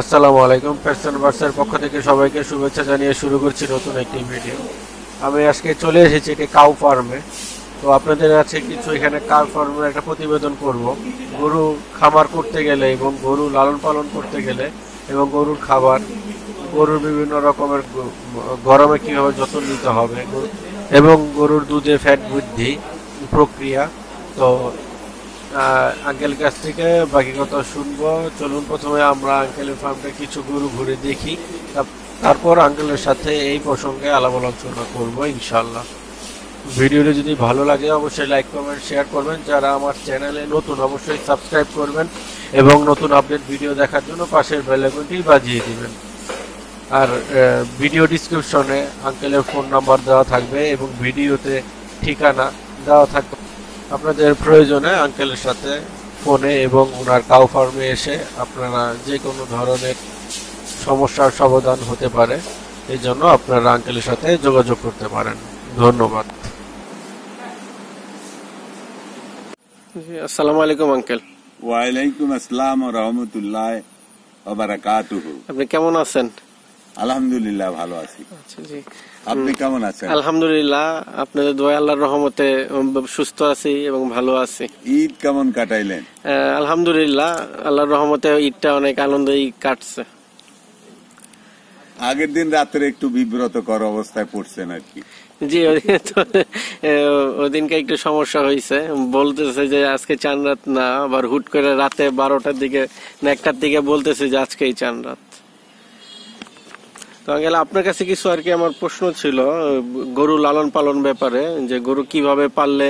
আসসালামু আলাইকুম পেটসন বার্সের পক্ষ থেকে সবাইকে শুভেচ্ছা জানিয়ে শুরু করছি নতুন একটি ভিডিও আমি আজকে চলে এসেছি একটি কাউ ফার্মে তো আপনাদের আছে কিছু এখানে কাউ ফার্মের একটা প্রতিবেদন করব গরু খামার করতে গেলে এবং গরু লালন পালন করতে গেলে এবং গরুর খাবার গরুর বিভিন্ন রকমের গরমে কীভাবে যত্ন নিতে হবে এবং গরুর দুধে ফ্যাট বৃদ্ধি প্রক্রিয়া তো আঙ্কেল কাছ থেকে বাকি কথা শুনবো চলুন প্রথমে আমরা আঙ্কেলের ফার্মটা কিছু গরু ঘুরে দেখি তারপর আঙ্কেলের সাথে এই প্রসঙ্গে আলাপ আলোচনা করবো ইনশাল্লাহ ভিডিওটি যদি ভালো লাগে অবশ্যই লাইক করবেন শেয়ার করবেন যারা আমার চ্যানেলে নতুন অবশ্যই সাবস্ক্রাইব করবেন এবং নতুন আপডেট ভিডিও দেখার জন্য পাশের বেলাইকনটি বাজিয়ে দিবেন আর ভিডিও ডিসক্রিপশনে আঙ্কেলের ফোন নাম্বার দেওয়া থাকবে এবং ভিডিওতে ঠিকানা দেওয়া থাকবে আপনাদের প্রয়োজনে আঙ্কেলের সাথে ফোনে এবং ওনার কাউ ফার্মে এসে আপনারা যে কোনো ধরনের সমস্যার সমাধান হতে পারে এই জন্য আপনারা আঙ্কেলের সাথে যোগাযোগ করতে পারেন ধন্যবাদ আসসালামু আলাইকুম আঙ্কেল ওয়ালাইকুম আসসালাম রহমতুল্লাহ বারাকাতুহু আপনি কেমন আছেন আলহামদুলিল্লাহ ভালো আছি আচ্ছা জি আপনি কেমন আছেন আলহামদুলিল্লাহ আপনাদের দোয়া আল্লাহর রহমতে সুস্থ আছি এবং ভালো আছি ঈদ কেমন কাটাইলেন আলহামদুলিল্লাহ আল্লাহর রহমতে ঈদটা অনেক আনন্দই কাটছে আগের দিন রাত্রে একটু বিব্রত কর অবস্থায় পড়ছেন আর কি জি ওদিনকে একটু সমস্যা হয়েছে বলতেছে যে আজকে চান রাত না আবার হুট করে রাতে বারোটার দিকে একটার দিকে বলতেছে যে আজকেই চান রাত তো আপনার কাছে কিছু আর কি আমার প্রশ্ন ছিল গরু লালন পালন ব্যাপারে যে গরু কিভাবে পাললে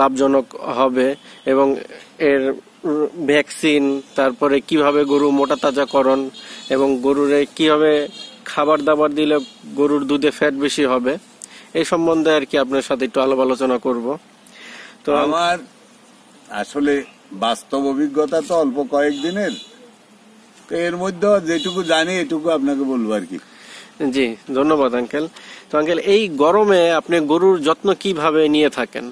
লাভজনক হবে এবং এর ভ্যাকসিন তারপরে কিভাবে গরু মোটা তাজাকরণ এবং গরুরে কিভাবে খাবার দাবার দিলে গরুর দুধে ফ্যাট বেশি হবে এই সম্বন্ধে আর কি আপনার সাথে একটু আলাপ আলোচনা করব তো আমার আসলে বাস্তব অভিজ্ঞতা তো অল্প কয়েকদিনের তো এর মধ্যে যেটুকু জানি এটুকু আপনাকে বলবো আর কি জি ধন্যবাদ আঙ্কেল তো আঙ্কেল এই গরমে আপনি গরুর যত্ন কিভাবে নিয়ে থাকেন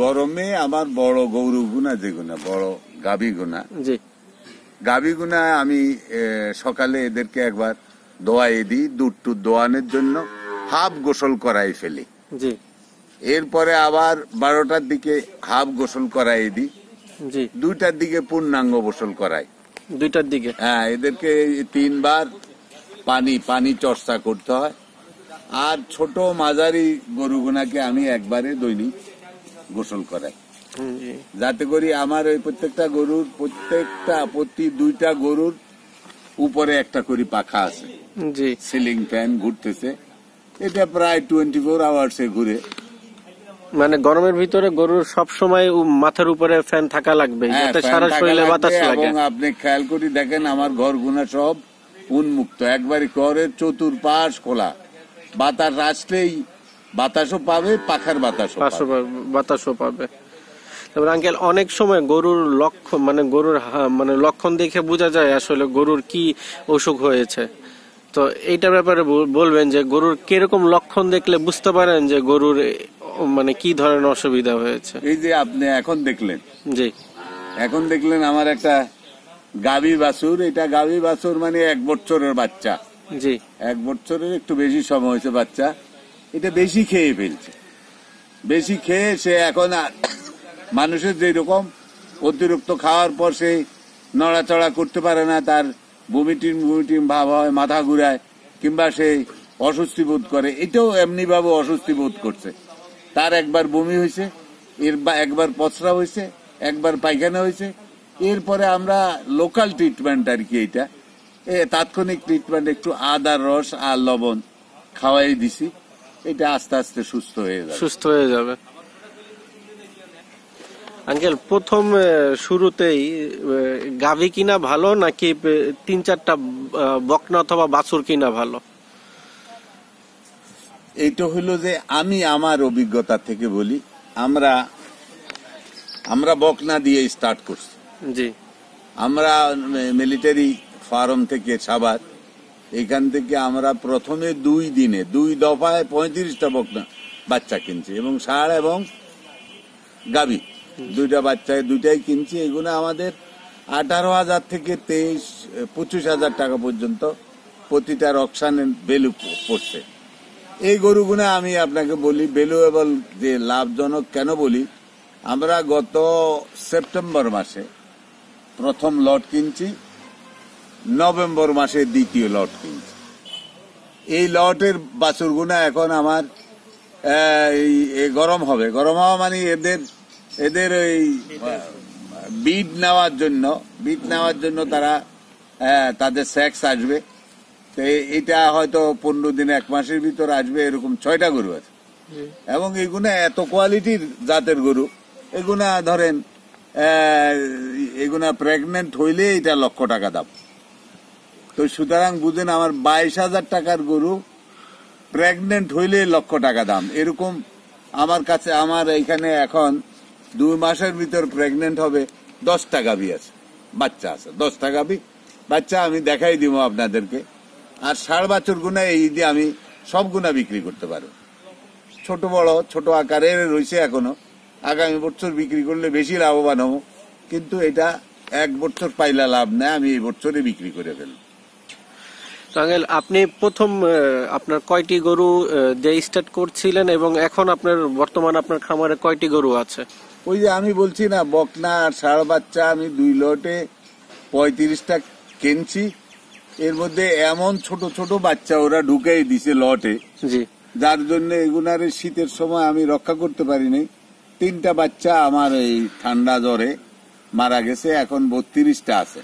গরমে আমার বড় গরু গুনা যেগুনা বড় গাবি গুনা জি গাবি গুনা আমি সকালে এদেরকে একবার দোয়াই দিই দুটু দোয়ানের দোয়ানোর জন্য হাফ গোসল করাই ফেলি জি এরপরে আবার বারোটার দিকে হাফ গোসল করাই দিই জি দুইটার দিকে পূর্ণাঙ্গ গোসল করাই দুইটার দিকে হ্যাঁ এদেরকে তিনবার পানি পানি চর্চা করতে হয় আর ছোট মাঝারি গরু গুনাকে আমি একবারে দৈনিক গোসল করাই যাতে করি আমার ওই প্রত্যেকটা গরুর প্রত্যেকটা প্রতি দুইটা গরুর উপরে একটা করি পাখা আছে সিলিং ফ্যান ঘুরতেছে এটা প্রায় টোয়েন্টি ফোর আওয়ার্স এ ঘুরে মানে গরমের ভিতরে গরুর সব সময় মাথার উপরে ফ্যান থাকা লাগবে হ্যাঁ, সারা শরীরে বাতাস লাগে আপনি খেয়াল করি দেখেন আমার ঘর গুনা সব উন্মুক্ত একবারে ঘরের চতুর্পাশ খোলা বাতাস আসলেই বাতাসও পাবে পাখার বাতাস বাতাসও পাবে তারপর আঙ্কেল অনেক সময় গরুর লক্ষণ মানে গরুর মানে লক্ষণ দেখে বোঝা যায় আসলে গরুর কি অসুখ হয়েছে তো এইটার ব্যাপারে বলবেন যে গরুর কিরকম লক্ষণ দেখলে বুঝতে পারেন যে গরুর মানে কি ধরনের অসুবিধা হয়েছে এই যে আপনি এখন দেখলেন জি এখন দেখলেন আমার একটা গাভী বাছুর এটা গাভী বাছুর মানে এক বছরের বাচ্চা জি এক বছরের একটু বেশি সময় হয়েছে বাচ্চা এটা বেশি খেয়ে ফেলছে বেশি খেয়ে সে এখন মানুষের যেই রকম অতিরিক্ত খাওয়ার পর সে নড়াচড়া করতে পারে না তার বমিটিম বমিটিম ভাব হয় মাথা ঘুরায় কিংবা সে অস্বস্তি বোধ করে এটাও এমনিভাবে অস্বস্তি বোধ করছে তার একবার বমি হয়েছে এর একবার পচরা হয়েছে একবার পায়খানা হয়েছে এরপরে আমরা লোকাল ট্রিটমেন্ট আর কি এটা এ তাৎক্ষণিক ট্রিটমেন্ট একটু আদার রস আর লবণ খাওয়াই দিছি এটা আস্তে আস্তে সুস্থ হয়ে যাবে সুস্থ হয়ে যাবে আঙ্কেল প্রথম শুরুতেই গাভী কিনা ভালো নাকি তিন চারটা বকনা অথবা বাছুর কিনা ভালো এইটা হলো যে আমি আমার অভিজ্ঞতা থেকে বলি আমরা আমরা বকনা দিয়ে স্টার্ট করছি জি আমরা মিলিটারি ফার্ম থেকে সাবার এখান থেকে আমরা প্রথমে দুই দিনে দুই দফায় পঁয়ত্রিশটা বকনা বাচ্চা কিনছি এবং ষাঁড় এবং গাবি দুইটা বাচ্চায় দুইটাই কিনছি এগুলো আমাদের আঠারো হাজার থেকে তেইশ পঁচিশ হাজার টাকা পর্যন্ত প্রতিটা রকসানের বেলু পড়ছে এই গরুগুলো আমি আপনাকে বলি ভ্যালুয়েবল যে লাভজনক কেন বলি আমরা গত সেপ্টেম্বর মাসে প্রথম লট কিনছি নভেম্বর মাসে দ্বিতীয় লট কিনছি এই লটের বাছুরগুনা এখন আমার গরম হবে গরম হওয়া মানে এদের এদের ওই বিট নেওয়ার জন্য বিট নেওয়ার জন্য তারা তাদের স্যাক্স আসবে তো এটা হয়তো পনেরো দিন এক মাসের ভিতর আসবে এরকম ছয়টা গরু আছে এবং এগুলো এত কোয়ালিটির জাতের গরু এগুলা ধরেন এগুনা প্রেগনেন্ট হইলে এটা লক্ষ টাকা দাম তো সুতরাং বুঝেন আমার বাইশ হাজার টাকার গরু প্রেগনেন্ট হইলে লক্ষ টাকা দাম এরকম আমার কাছে আমার এখানে এখন দুই মাসের ভিতর প্রেগনেন্ট হবে দশটা গাভি আছে বাচ্চা আছে দশটা গাভি বাচ্চা আমি দেখাই দিব আপনাদেরকে আর সাড়ে বছর গুণা এই দিয়ে আমি সব গুণা বিক্রি করতে পারবো ছোট বড় ছোট আকারের রয়েছে এখনো আগামী বছর বিক্রি করলে বেশি লাভবান হবো কিন্তু এটা এক বছর পাইলা লাভ নেই আমি এই বছরে বিক্রি করে ফেলব আপনি প্রথম আপনার কয়টি গরু যে স্টার্ট করছিলেন এবং এখন আপনার বর্তমান আপনার খামারে কয়টি গরু আছে ওই যে আমি বলছি না বকনা আর সার বাচ্চা আমি দুই লটে পঁয়ত্রিশটা কিনছি এর মধ্যে এমন ছোট ছোট বাচ্চা ওরা ঢুকেই দিছে লটে যার জন্য এগুনারে শীতের সময় আমি রক্ষা করতে পারিনি তিনটা বাচ্চা আমার এই ঠান্ডা জ্বরে মারা গেছে এখন বত্রিশটা আছে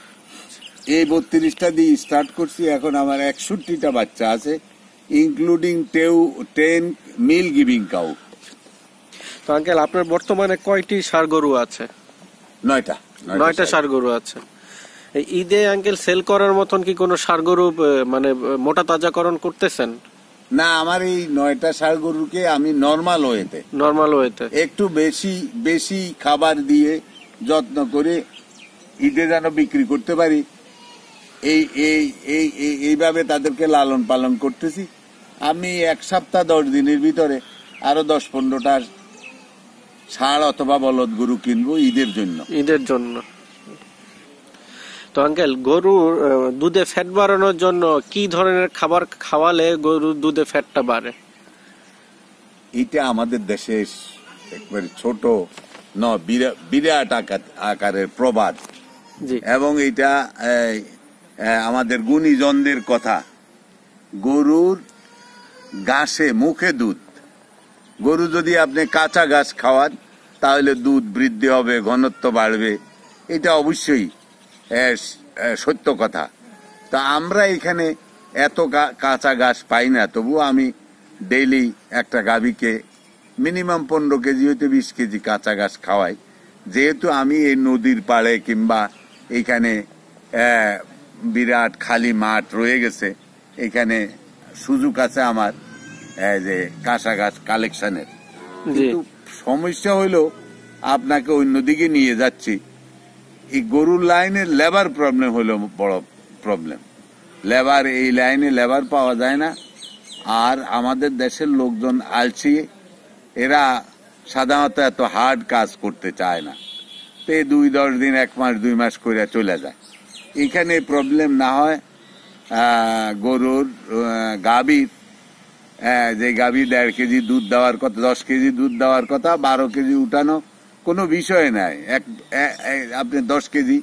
এই বত্রিশটা দিয়ে স্টার্ট করছি এখন আমার একষট্টিটা বাচ্চা আছে ইনক্লুডিং টেউ টেন মিল গিভিং কাউ তো আঙ্কেল আপনার বর্তমানে কয়টি সার গরু আছে নয়টা নয়টা সার গরু আছে ঈদে আঙ্কেল সেল করার মতন কি কোনো সার গরু মানে মোটা তাজাকরণ করতেছেন না আমার এই নয়টা ষাড় গরুকে আমি নর্মাল ওয়েতে নর্মাল ওয়েতে একটু বেশি বেশি খাবার দিয়ে যত্ন করে ঈদে যেন বিক্রি করতে পারি এই এই এই এইভাবে তাদেরকে লালন পালন করতেছি আমি এক সপ্তাহ দশ দিনের ভিতরে আরো দশ পনেরোটা ষাড় অথবা বলদ গরু কিনবো ঈদের জন্য ঈদের জন্য তো আঙ্কেল গরুর দুধে ফ্যাট বাড়ানোর জন্য কি ধরনের খাবার খাওয়ালে গরুর দুধে ফ্যাটটা বাড়ে এটা আমাদের দেশে একবারে ছোট ন বিরাট আকারের প্রবাদ এবং এটা আমাদের গুণীজনদের কথা গরুর ঘাসে মুখে দুধ গরু যদি আপনি কাঁচা ঘাস খাওয়ান তাহলে দুধ বৃদ্ধি হবে ঘনত্ব বাড়বে এটা অবশ্যই সত্য কথা তা আমরা এখানে এত কাঁচা গাছ পাই না তবু আমি ডেইলি একটা গাভীকে মিনিমাম পনেরো কেজি হইতে বিশ কেজি কাঁচা গাছ খাওয়াই যেহেতু আমি এই নদীর পাড়ে কিংবা এইখানে বিরাট খালি মাঠ রয়ে গেছে এখানে সুযোগ আছে আমার যে কাঁচা গাছ কালেকশনের কিন্তু সমস্যা হইলো আপনাকে অন্যদিকে নিয়ে যাচ্ছি এই গরুর লাইনে লেবার প্রবলেম হলো বড় প্রবলেম লেবার এই লাইনে লেবার পাওয়া যায় না আর আমাদের দেশের লোকজন আলছি এরা সাধারণত এত হার্ড কাজ করতে চায় না তো দুই দশ দিন এক মাস দুই মাস করে চলে যায় এখানে প্রবলেম না হয় গরুর গাভীর যে গাভী দেড় কেজি দুধ দেওয়ার কথা দশ কেজি দুধ দেওয়ার কথা বারো কেজি উঠানো কোনো বিষয় নাই এক আপনি দশ কেজি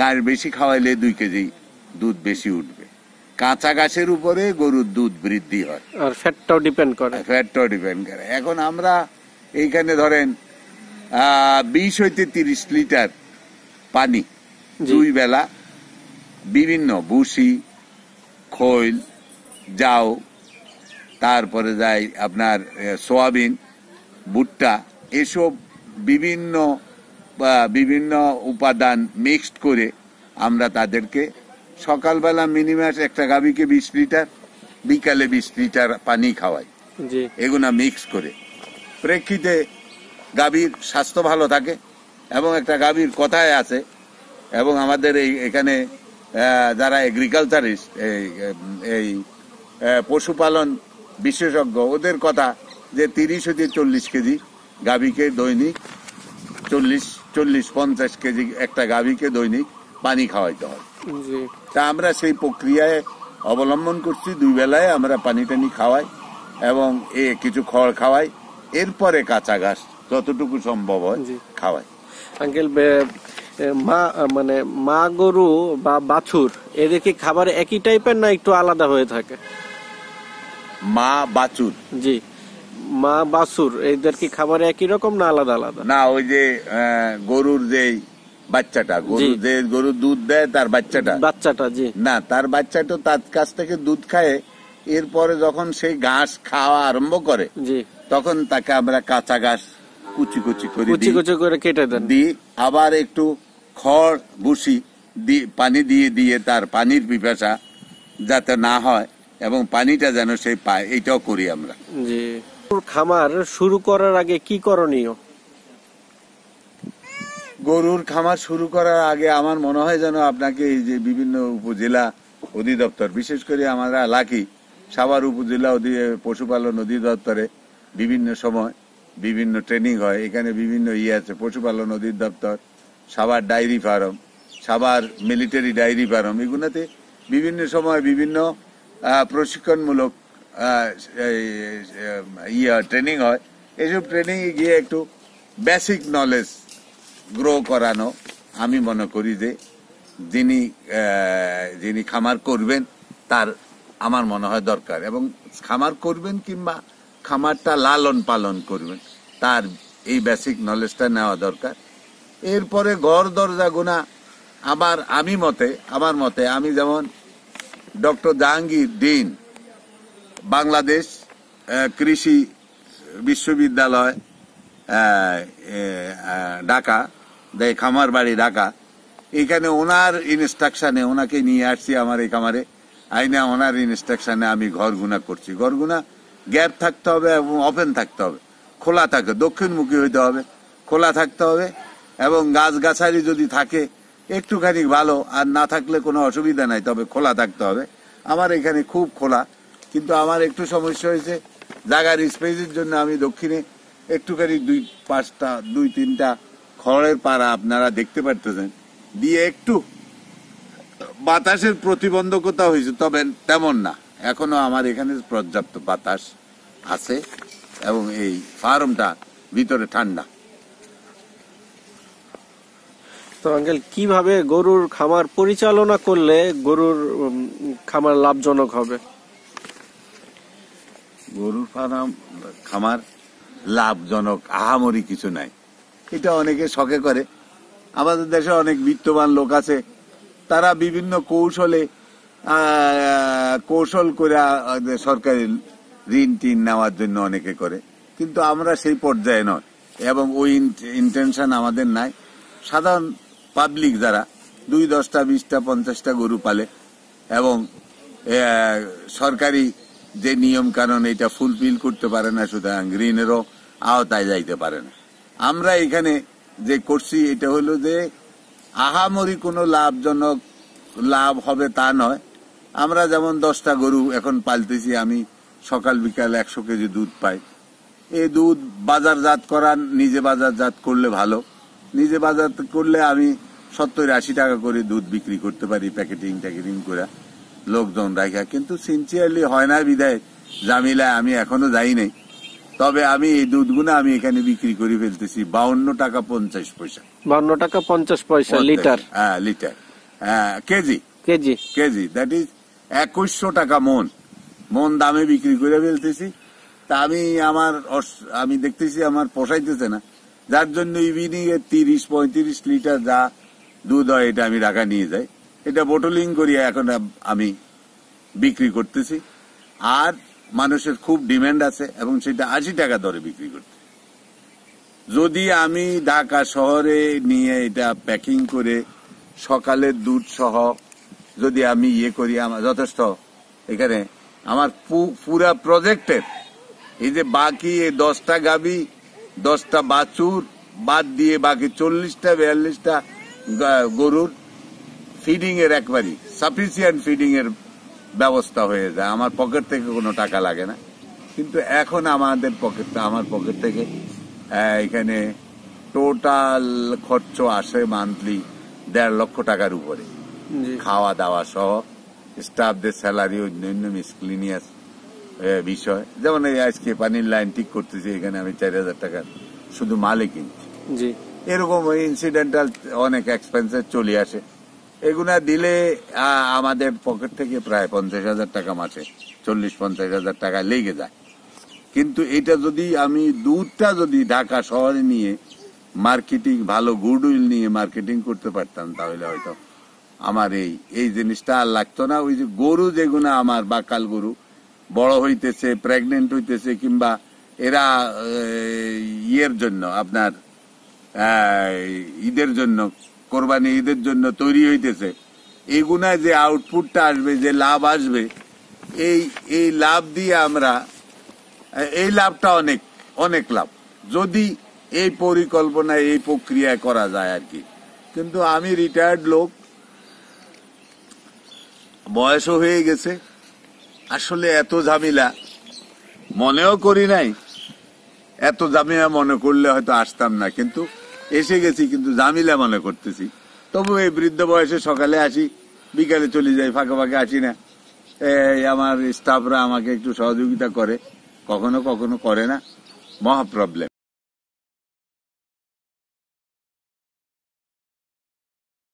গাছ বেশি খাওয়াইলে দুই কেজি দুধ বেশি উঠবে কাঁচা গাছের উপরে গরুর দুধ বৃদ্ধি হয় আর ফ্যাটটাও ডিপেন্ড করে ফ্যাটটাও ডিপেন্ড করে এখন আমরা এইখানে ধরেন বিশ হইতে তিরিশ লিটার পানি দুই বেলা বিভিন্ন বুসি খৈল যাও তারপরে যাই আপনার সোয়াবিন ভুট্টা এসব বিভিন্ন বিভিন্ন উপাদান মিক্সড করে আমরা তাদেরকে সকালবেলা মিনিমাস একটা গাভীকে বিশ লিটার বিকালে বিশ লিটার পানি খাওয়াই এগুনা মিক্স করে প্রেক্ষিতে গাভীর স্বাস্থ্য ভালো থাকে এবং একটা গাভীর কথায় আছে এবং আমাদের এই এখানে যারা এগ্রিকালচারিস্ট এই এই পশুপালন বিশেষজ্ঞ ওদের কথা যে তিরিশ হতে চল্লিশ কেজি গাভীকে দৈনিক চল্লিশ চল্লিশ পঞ্চাশ কেজি একটা গাভীকে দৈনিক পানি খাওয়াইতে হয় তা আমরা সেই প্রক্রিয়ায় অবলম্বন করছি দুই বেলায় আমরা পানি টানি খাওয়াই এবং এ কিছু খড় খাওয়াই এরপরে কাঁচা ঘাস যতটুকু সম্ভব হয় খাওয়াই আঙ্কেল মা মানে মা গরু বা বাছুর এদের কি খাবার একই টাইপের না একটু আলাদা হয়ে থাকে মা বাছুর জি মা বাসুর এদের কি খাবার একই রকম না আলাদা আলাদা না ওই যে গরুর যে বাচ্চাটা গরু যে গরু দুধ দেয় তার বাচ্চাটা বাচ্চাটা জি না তার বাচ্চাটা তার কাছ থেকে দুধ খায় এরপরে যখন সেই ঘাস খাওয়া আরম্ভ করে তখন তাকে আমরা কাঁচা ঘাস কুচি কুচি করে কুচি কুচি করে কেটে দেন দিই আবার একটু খড় ভুসি দিয়ে পানি দিয়ে দিয়ে তার পানির পিপাসা যাতে না হয় এবং পানিটা যেন সেই পায় এটাও করি আমরা জি খামার শুরু করার আগে কি করণীয় গরুর খামার শুরু করার আগে আমার মনে হয় যেন আপনাকে এই যে বিভিন্ন উপজেলা অধিদপ্তর বিশেষ করে আমরা লাকি সাভার উপজেলা অধি পশুপালন অধিদপ্তরে বিভিন্ন সময় বিভিন্ন ট্রেনিং হয় এখানে বিভিন্ন ইয়ে আছে পশুপালন অধিদপ্তর Savar dairy farm Savar military dairy farm এগুলোতে বিভিন্ন সময় বিভিন্ন প্রশিক্ষণমূলক ইয়ে ট্রেনিং হয় এসব ট্রেনিংয়ে গিয়ে একটু বেসিক নলেজ গ্রো করানো আমি মনে করি যে যিনি যিনি খামার করবেন তার আমার মনে হয় দরকার এবং খামার করবেন কিংবা খামারটা লালন পালন করবেন তার এই বেসিক নলেজটা নেওয়া দরকার এরপরে ঘর দরজা গুণা আবার আমি মতে আমার মতে আমি যেমন ডক্টর জাহাঙ্গীর ডিন বাংলাদেশ কৃষি বিশ্ববিদ্যালয় ঢাকা দেয় খামার বাড়ি ঢাকা এখানে ওনার ইনস্ট্রাকশানে ওনাকে নিয়ে আসছি আমার এই খামারে আইনে ওনার ইনস্ট্রাকশানে আমি ঘর গুণা করছি ঘর গুণা গ্যাপ থাকতে হবে এবং ওপেন থাকতে হবে খোলা থাকে দক্ষিণমুখী হইতে হবে খোলা থাকতে হবে এবং গাছগাছালি যদি থাকে একটুখানি ভালো আর না থাকলে কোনো অসুবিধা নাই তবে খোলা থাকতে হবে আমার এখানে খুব খোলা কিন্তু আমার একটু সমস্যা হয়েছে জাগার স্পেসের জন্য আমি দক্ষিণে একটুখানি দুই পাঁচটা দুই তিনটা খড়ের পাড়া আপনারা দেখতে পারতেছেন দিয়ে একটু বাতাসের প্রতিবন্ধকতা হয়েছে তবে তেমন না এখনো আমার এখানে পর্যাপ্ত বাতাস আছে এবং এই ফার্মটা ভিতরে ঠান্ডা তো আঙ্কেল কিভাবে গরুর খামার পরিচালনা করলে গরুর খামার লাভজনক হবে গরুর ফার্ম খামার লাভজনক আহামরি কিছু নাই এটা অনেকে শখে করে আমাদের দেশে অনেক বিত্তবান লোক আছে তারা বিভিন্ন কৌশলে কৌশল করে সরকারি ঋণ টিন নেওয়ার জন্য অনেকে করে কিন্তু আমরা সেই পর্যায়ে নয় এবং ওই ইন্টেনশন আমাদের নাই সাধারণ পাবলিক যারা দুই দশটা বিশটা পঞ্চাশটা গরু পালে এবং সরকারি যে নিয়ম কারণ এটা ফুলফিল করতে পারে না সুতরাং ঋণেরও আওতায় যাইতে পারে না আমরা এখানে যে করছি এটা হলো যে আহামরি কোনো লাভজনক লাভ হবে তা নয় আমরা যেমন দশটা গরু এখন পালতেছি আমি সকাল বিকাল একশো কেজি দুধ পাই এই দুধ বাজারজাত করার নিজে বাজারজাত করলে ভালো নিজে বাজার করলে আমি সত্তর আশি টাকা করে দুধ বিক্রি করতে পারি প্যাকেটিং ট্যাকেটিং করে লোকজন রাখা কিন্তু সিনসিয়ারলি হয় না বিদায় জামিলায় আমি এখনো যাই নাই তবে আমি এই দুধগুলো আমি এখানে বিক্রি করে ফেলতেছি বাউন্ন টাকা পঞ্চাশ পয়সা বাউন্ন টাকা পঞ্চাশ পয়সা লিটার হ্যাঁ লিটার হ্যাঁ, KG KG KG that is একুশশো টাকা মন মন দামে বিক্রি করে ফেলতেছি তা আমি আমার আমি দেখতেছি আমার পোষাইতেছে না যার জন্য ইভিনিং এর তিরিশ পঁয়ত্রিশ লিটার যা দুধ হয় এটা আমি ঢাকা নিয়ে যাই এটা বোটলিং করিয়া এখন আমি বিক্রি করতেছি আর মানুষের খুব ডিমান্ড আছে এবং সেটা আশি টাকা দরে বিক্রি করতে যদি আমি ঢাকা শহরে নিয়ে এটা প্যাকিং করে সকালের দুধ সহ যদি আমি ইয়ে করি আমার যথেষ্ট এখানে আমার পুরা প্রজেক্টের এই যে বাকি দশটা গাবি দশটা বাছুর বাদ দিয়ে বাকি চল্লিশটা বিয়াল্লিশটা গরুর ফিডিং এর একবারই সাফিসিয়েন্ট ফিডিং এর ব্যবস্থা হয়ে যায় আমার পকেট থেকে কোনো টাকা লাগে না কিন্তু এখন আমাদের পকেট আমার পকেট থেকে এখানে টোটাল খরচ আসে মান্থলি দেড় লক্ষ টাকার উপরে খাওয়া দাওয়া সহ স্টাফদের স্যালারি অন্যান্য মিসক্লিনিয়াস বিষয় যেমন এই আজকে পানির লাইন ঠিক করতেছি এখানে আমি চার হাজার টাকার শুধু মালে কিনছি এরকম ইনসিডেন্টাল অনেক এক্সপেন্সেস চলে আসে এগুলা দিলে আমাদের পকেট থেকে প্রায় পঞ্চাশ হাজার টাকা মাসে চল্লিশ পঞ্চাশ হাজার টাকা লেগে যায় কিন্তু এটা যদি আমি দুধটা যদি ঢাকা শহরে নিয়ে মার্কেটিং ভালো গুডউইল নিয়ে মার্কেটিং করতে পারতাম তাহলে হয়তো আমার এই এই জিনিসটা আর লাগতো না ওই যে গরু যেগুলো আমার বাকাল গরু বড় হইতেছে প্রেগনেন্ট হইতেছে কিংবা এরা ইয়ের জন্য আপনার ঈদের জন্য কোরবানি ঈদের জন্য তৈরি হইতেছে এই গুণায় যে আউটপুটটা আসবে যে লাভ আসবে এই এই লাভ দিয়ে আমরা এই লাভটা অনেক অনেক লাভ যদি এই পরিকল্পনা এই প্রক্রিয়ায় করা যায় আর কি কিন্তু আমি রিটায়ার্ড লোক বয়সও হয়ে গেছে আসলে এত ঝামেলা মনেও করি নাই এত ঝামেলা মনে করলে হয়তো আসতাম না কিন্তু এসে গেছি কিন্তু জামিলা মনে করতেছি তবু এই বৃদ্ধ বয়সে সকালে আসি বিকালে চলে যাই ফাঁকে ফাঁকে আসি না এই আমার স্টাফরা আমাকে একটু সহযোগিতা করে কখনো কখনো করে না মহা প্রবলেম